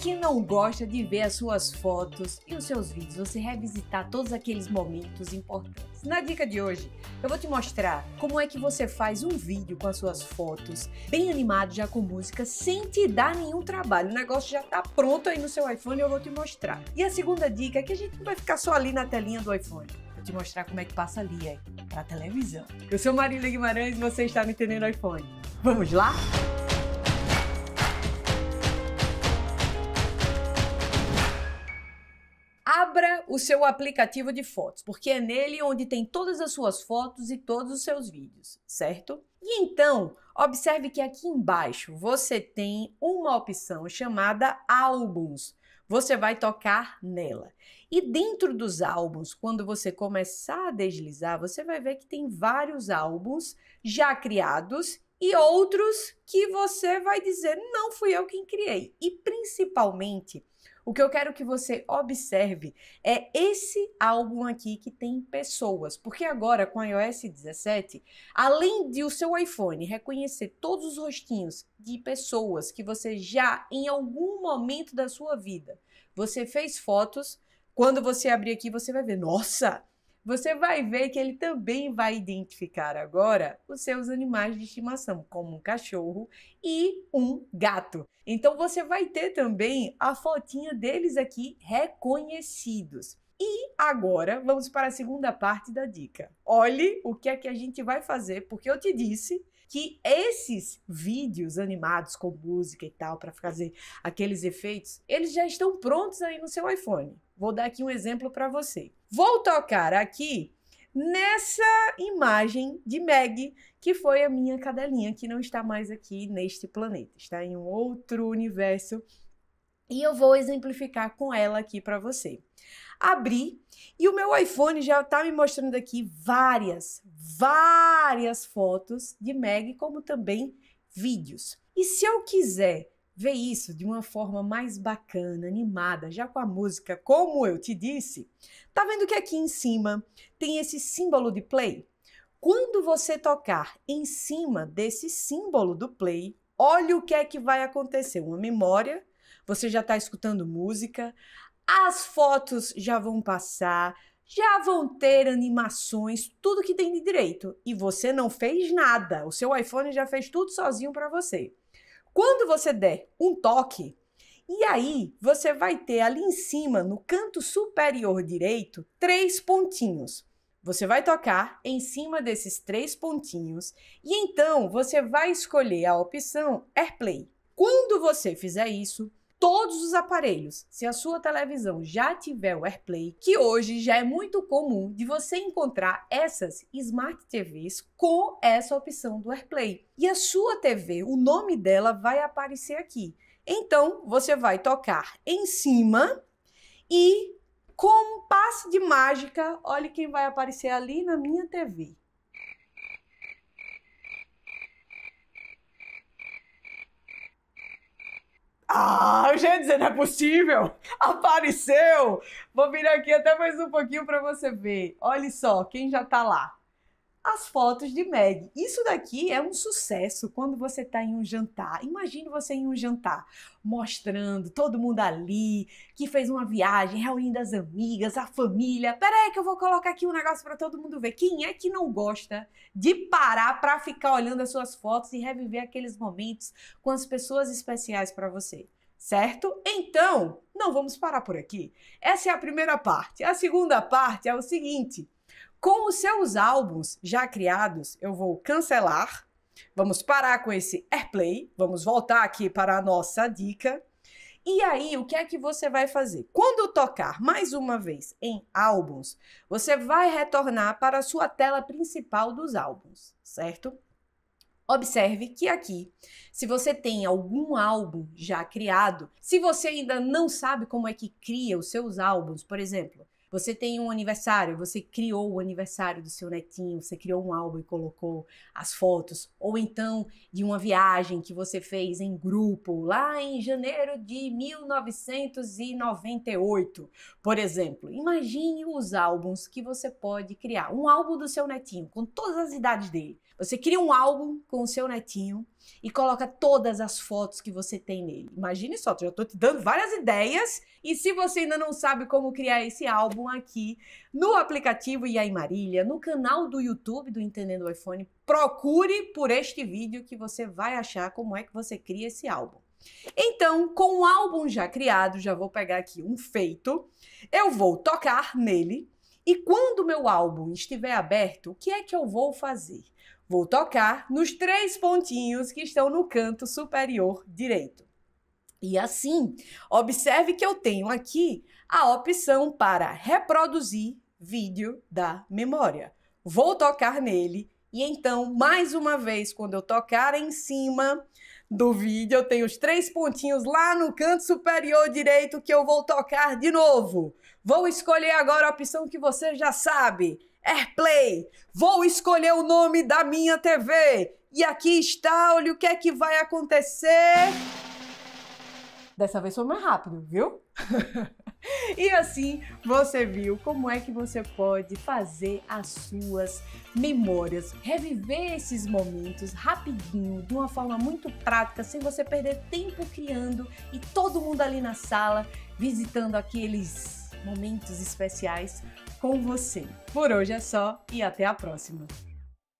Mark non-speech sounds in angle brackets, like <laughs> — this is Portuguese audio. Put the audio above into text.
que não gosta de ver as suas fotos e os seus vídeos, você revisitar todos aqueles momentos importantes? Na dica de hoje, eu vou te mostrar como é que você faz um vídeo com as suas fotos, bem animado já com música, sem te dar nenhum trabalho. O negócio já tá pronto aí no seu iPhone, eu vou te mostrar. E a segunda dica é que a gente não vai ficar só ali na telinha do iPhone. Vou te mostrar como é que passa ali, aí é, pra televisão. Eu sou Marília Guimarães e você está no Entendendo iPhone. Vamos lá? Música o seu aplicativo de fotos, porque é nele onde tem todas as suas fotos e todos os seus vídeos, certo? E então, observe que aqui embaixo você tem uma opção chamada Álbuns. Você vai tocar nela. E dentro dos álbuns, quando você começar a deslizar, você vai ver que tem vários álbuns já criados e outros que você vai dizer não fui eu quem criei. E principalmente o que eu quero que você observe é esse álbum aqui que tem pessoas, porque agora com a iOS 17, além de o seu iPhone reconhecer todos os rostinhos de pessoas que você já em algum momento da sua vida, você fez fotos, quando você abrir aqui você vai ver, nossa, você vai ver que ele também vai identificar agora os seus animais de estimação, como um cachorro e um gato. Então você vai ter também a fotinha deles aqui reconhecidos. E agora vamos para a segunda parte da dica. Olhe o que é que a gente vai fazer, porque eu te disse que esses vídeos animados com música e tal para fazer aqueles efeitos, eles já estão prontos aí no seu iPhone. Vou dar aqui um exemplo para você. Vou tocar aqui nessa imagem de Meg, que foi a minha cadelinha, que não está mais aqui neste planeta, está em um outro universo. E eu vou exemplificar com ela aqui para você. Abri e o meu iPhone já está me mostrando aqui várias, várias fotos de Meg, como também vídeos. E se eu quiser ver isso de uma forma mais bacana, animada, já com a música, como eu te disse, tá vendo que aqui em cima tem esse símbolo de play? Quando você tocar em cima desse símbolo do play, olha o que é que vai acontecer. Uma memória, você já está escutando música, as fotos já vão passar, já vão ter animações, tudo que tem de direito. E você não fez nada. O seu iPhone já fez tudo sozinho para você. Quando você der um toque, e aí você vai ter ali em cima, no canto superior direito, três pontinhos. Você vai tocar em cima desses três pontinhos e então você vai escolher a opção AirPlay. Quando você fizer isso, todos os aparelhos. Se a sua televisão já tiver o AirPlay, que hoje já é muito comum de você encontrar essas Smart TVs com essa opção do AirPlay. E a sua TV, o nome dela vai aparecer aqui. Então, você vai tocar em cima e com um passe de mágica, olha quem vai aparecer ali na minha TV. Ah, gente não é possível! Apareceu! Vou vir aqui até mais um pouquinho para você ver. Olha só, quem já está lá as fotos de Meg. Isso daqui é um sucesso quando você está em um jantar. Imagine você em um jantar, mostrando todo mundo ali, que fez uma viagem, reunindo as amigas, a família. Peraí que eu vou colocar aqui um negócio para todo mundo ver. Quem é que não gosta de parar para ficar olhando as suas fotos e reviver aqueles momentos com as pessoas especiais para você? certo? Então, não vamos parar por aqui. Essa é a primeira parte. A segunda parte é o seguinte: com os seus álbuns já criados, eu vou cancelar, vamos parar com esse airplay, vamos voltar aqui para a nossa dica. E aí, o que é que você vai fazer? Quando tocar mais uma vez em álbuns, você vai retornar para a sua tela principal dos álbuns, certo? Observe que aqui, se você tem algum álbum já criado, se você ainda não sabe como é que cria os seus álbuns, por exemplo, você tem um aniversário, você criou o aniversário do seu netinho, você criou um álbum e colocou as fotos, ou então de uma viagem que você fez em grupo lá em janeiro de 1998, por exemplo. Imagine os álbuns que você pode criar. Um álbum do seu netinho, com todas as idades dele. Você cria um álbum com o seu netinho e coloca todas as fotos que você tem nele. Imagine só, já estou te dando várias ideias. E se você ainda não sabe como criar esse álbum aqui no aplicativo aí Marília, no canal do YouTube do Entendendo o iPhone, procure por este vídeo que você vai achar como é que você cria esse álbum. Então, com o álbum já criado, já vou pegar aqui um feito, eu vou tocar nele e quando meu álbum estiver aberto, o que é que eu vou fazer? Vou tocar nos três pontinhos que estão no canto superior direito. E assim, observe que eu tenho aqui a opção para reproduzir vídeo da memória. Vou tocar nele e então, mais uma vez, quando eu tocar em cima do vídeo, eu tenho os três pontinhos lá no canto superior direito que eu vou tocar de novo. Vou escolher agora a opção que você já sabe AirPlay, vou escolher o nome da minha TV. E aqui está, olha o que é que vai acontecer. Dessa vez foi mais rápido, viu? <laughs> e assim você viu como é que você pode fazer as suas memórias, reviver esses momentos rapidinho, de uma forma muito prática, sem você perder tempo criando e todo mundo ali na sala visitando aqueles momentos especiais com você. Por hoje é só e até a próxima!